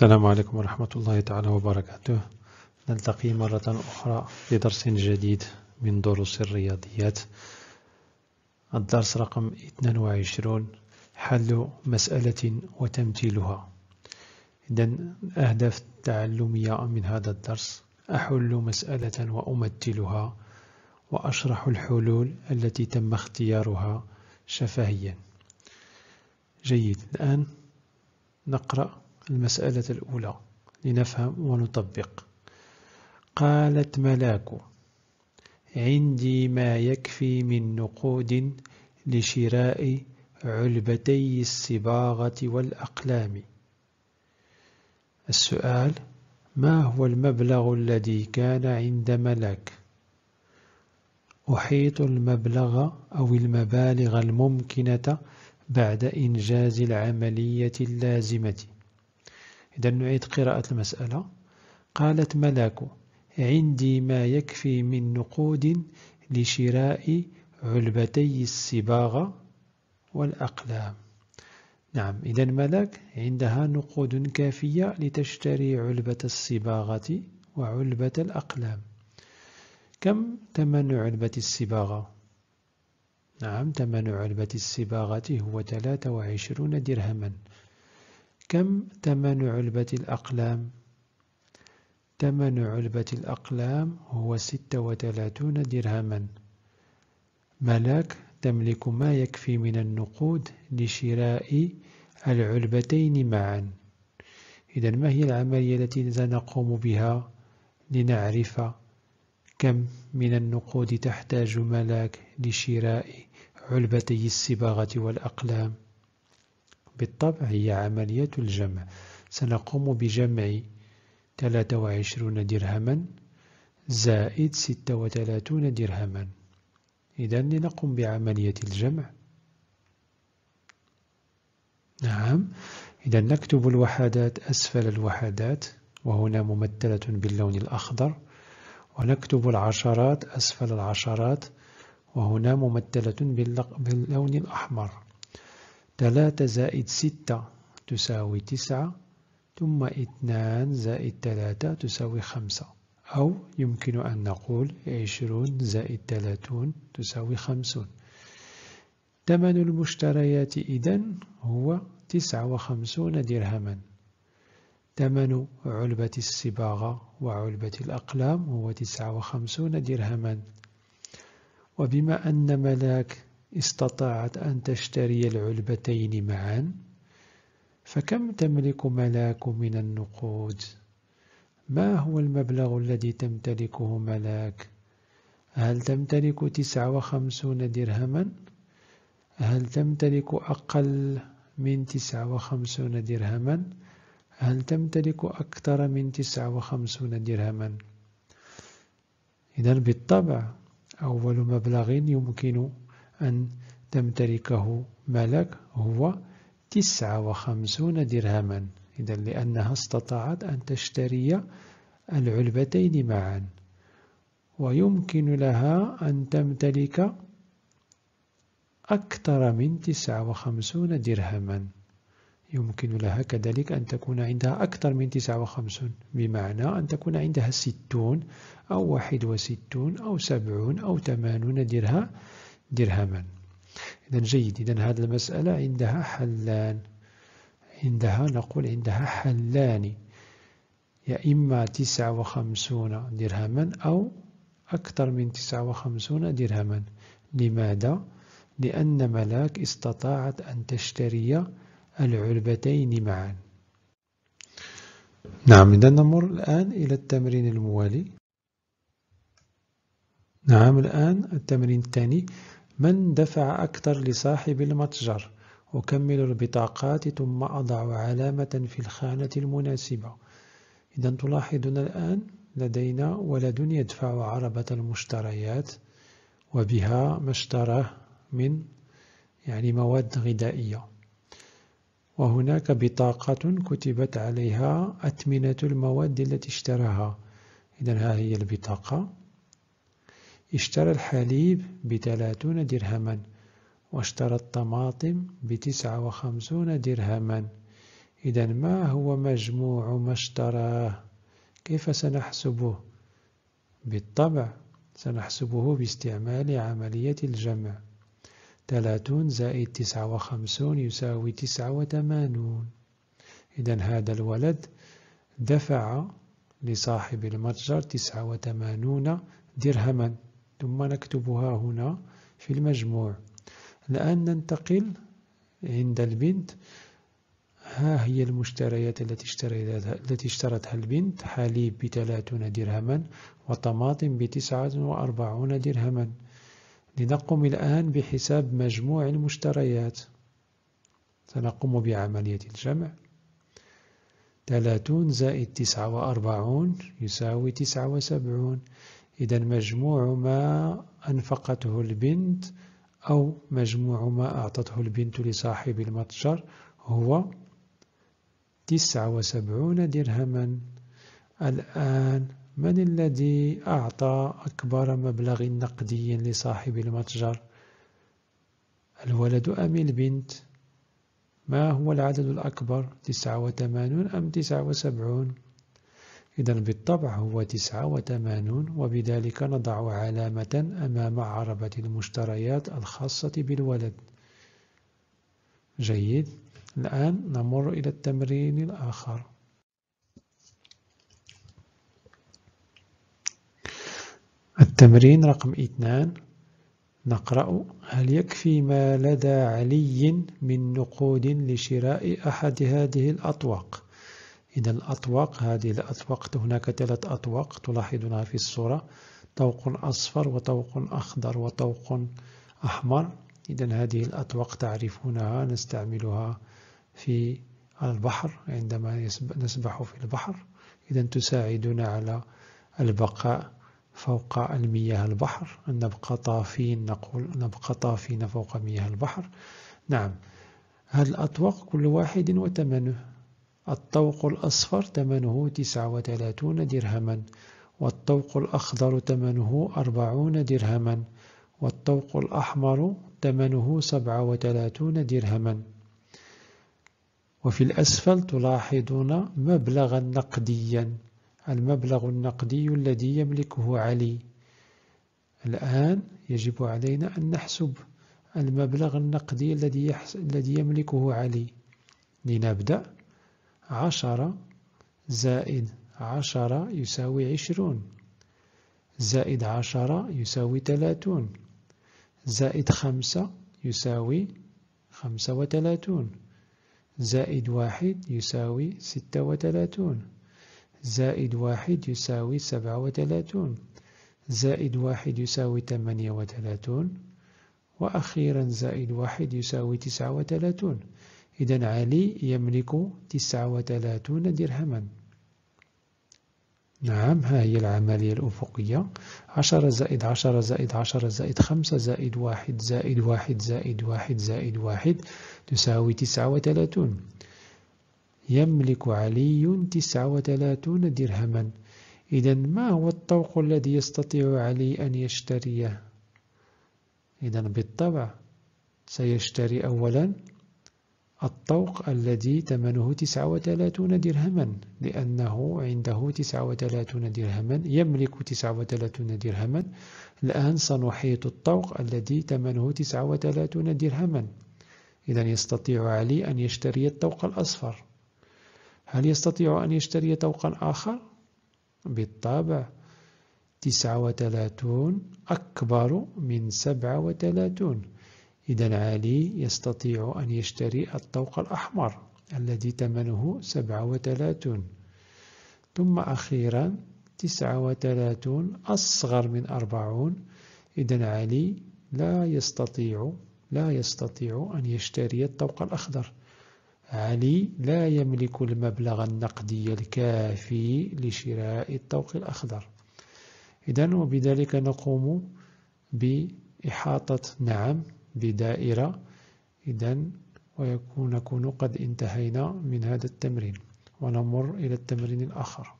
السلام عليكم ورحمة الله تعالى وبركاته نلتقي مرة أخرى في درس جديد من دروس الرياضيات الدرس رقم 22 حل مسألة وتمثيلها إذا الأهداف التعلمية من هذا الدرس أحل مسألة وأمثلها وأشرح الحلول التي تم اختيارها شفهيا جيد الآن نقرأ المسألة الأولى لنفهم ونطبق قالت ملاك عندي ما يكفي من نقود لشراء علبتي الصباغة والأقلام السؤال ما هو المبلغ الذي كان عند ملاك أحيط المبلغ أو المبالغ الممكنة بعد إنجاز العملية اللازمة إذا نعيد قراءة المسألة قالت ملاك عندي ما يكفي من نقود لشراء علبتي الصباغة والأقلام نعم إذا ملاك عندها نقود كافية لتشتري علبة الصباغة وعلبة الأقلام كم ثمن علبة الصباغة؟ نعم ثمن علبة الصباغة هو 23 درهما كم ثمن علبة الأقلام؟ ثمن علبة الأقلام هو ستة وثلاثون درهما ملاك تملك ما يكفي من النقود لشراء العلبتين معا إذا ما هي العملية التي سنقوم بها لنعرف كم من النقود تحتاج ملاك لشراء علبتي الصباغة والأقلام؟ بالطبع هي عملية الجمع سنقوم بجمع 23 درهما زائد 36 درهما إذا لنقم بعملية الجمع نعم إذا نكتب الوحدات أسفل الوحدات وهنا ممثلة باللون الأخضر ونكتب العشرات أسفل العشرات وهنا ممثلة باللون الأحمر ثلاثة زائد ستة تساوي تسعة ثم اثنان زائد ثلاثة تساوي خمسة أو يمكن أن نقول عشرون زائد ثلاثون تساوي خمسون ثمن المشتريات إذن هو تسعة وخمسون درهما ثمن علبة الصباغة وعلبة الأقلام هو تسعة وخمسون درهما وبما أن ملاك استطاعت أن تشتري العلبتين معا فكم تملك ملاك من النقود؟ ما هو المبلغ الذي تمتلكه ملاك؟ هل تمتلك تسعة وخمسون درهما؟ هل تمتلك أقل من تسعة وخمسون درهما؟ هل تمتلك أكثر من تسعة وخمسون درهما؟ إذا بالطبع أول مبلغ يمكن أن تمتلكه ملك هو تسعة وخمسون درهما إذا لأنها استطاعت أن تشتري العلبتين معا ويمكن لها أن تمتلك أكثر من تسعة وخمسون درهما يمكن لها كذلك أن تكون عندها أكثر من تسعة وخمسون بمعنى أن تكون عندها ستون أو واحد وستون أو سبعون أو ثمانون درهم درهما إذا جيد إذا هذه المسألة عندها حلان عندها نقول عندها حلان يا إما تسعة وخمسون درهما أو أكثر من تسعة وخمسون درهما لماذا؟ لأن ملاك استطاعت أن تشتري العلبتين معا نعم إذا نمر الآن إلى التمرين الموالي نعم الآن التمرين الثاني من دفع أكثر لصاحب المتجر أكمل البطاقات ثم أضع علامة في الخانة المناسبة إذا تلاحظون الآن لدينا ولد يدفع عربة المشتريات وبها ما اشتراه من يعني مواد غذائية وهناك بطاقة كتبت عليها أثمنة المواد التي اشتراها إذا ها هي البطاقة اشترى الحليب بثلاثون درهما واشترى الطماطم بتسعة وخمسون درهما إذا ما هو مجموع ما اشتراه كيف سنحسبه بالطبع سنحسبه باستعمال عملية الجمع ثلاثون زائد تسعة وخمسون يساوي تسعة وثمانون إذا هذا الولد دفع لصاحب المتجر تسعة وثمانون درهما ثم نكتبها هنا في المجموع الآن ننتقل عند البنت ها هي المشتريات التي اشتريتها التي اشترتها البنت حليب بثلاثون درهما وطماطم بتسعة وأربعون درهما لنقم الآن بحساب مجموع المشتريات سنقوم بعملية الجمع ثلاثون زائد تسعة وأربعون يساوي تسعة وسبعون إذا مجموع ما أنفقته البنت أو مجموع ما أعطته البنت لصاحب المتجر هو تسعة وسبعون درهما الآن من الذي أعطى أكبر مبلغ نقدي لصاحب المتجر الولد أم البنت ما هو العدد الأكبر تسعة وثمانون أم تسعة وسبعون إذا بالطبع هو 89 وبذلك نضع علامة أمام عربة المشتريات الخاصة بالولد جيد الآن نمر إلى التمرين الآخر التمرين رقم اثنان نقرأ هل يكفي ما لدى علي من نقود لشراء أحد هذه الأطواق؟ إذا الأطواق هذه الأطواق هناك ثلاث أطواق تلاحظونها في الصورة طوق أصفر وطوق أخضر وطوق أحمر إذا هذه الأطواق تعرفونها نستعملها في البحر عندما نسبح في البحر إذا تساعدنا على البقاء فوق المياه البحر أن نبقى طافين نقول نبقى طافين فوق مياه البحر نعم هذه الأطواق كل واحد وثمنه الطوق الأصفر ثمنه تسعة وثلاثون درهما والطوق الأخضر ثمنه أربعون درهما والطوق الأحمر ثمنه سبعة وثلاثون درهما وفي الأسفل تلاحظون مبلغا نقديا المبلغ النقدي الذي يملكه علي الآن يجب علينا أن نحسب المبلغ النقدي الذي, الذي يملكه علي لنبدأ عشرة زائد عشرة يساوي عشرون زائد عشرة يساوي تلاتون زائد خمسة يساوي خمسة وثلاثون زائد واحد يساوي ستة وثلاثون زائد واحد يساوي سبعة وثلاثون زائد واحد يساوي ثمانية وثلاثون وأخيرا زائد واحد يساوي تسعة وثلاثون إذا علي يملك تسعة وثلاثون درهما نعم ها هي العملية الأفقية عشرة زائد عشرة زائد عشرة زائد خمسة زائد واحد زائد واحد زائد واحد زائد واحد تساوي تسعة وثلاثون يملك علي تسعة وثلاثون درهما إذا ما هو الطوق الذي يستطيع علي أن يشتريه إذا بالطبع سيشتري أولا الطوق الذي ثمنه 39 درهما لأنه عنده 39 درهما يملك 39 درهما الآن سنحيط الطوق الذي ثمنه 39 درهما إذا يستطيع علي أن يشتري الطوق الأصفر هل يستطيع أن يشتري طوقا آخر؟ بالطبع 39 أكبر من 37 إذا علي يستطيع أن يشتري الطوق الأحمر الذي ثمنه سبعة وثلاثون ثم أخيرا تسعة وثلاثون أصغر من أربعون إذا علي لا يستطيع لا يستطيع أن يشتري الطوق الأخضر علي لا يملك المبلغ النقدي الكافي لشراء الطوق الأخضر إذا وبذلك نقوم بإحاطة نعم بدائرة إذا ويكون نكون قد انتهينا من هذا التمرين ونمر إلى التمرين الآخر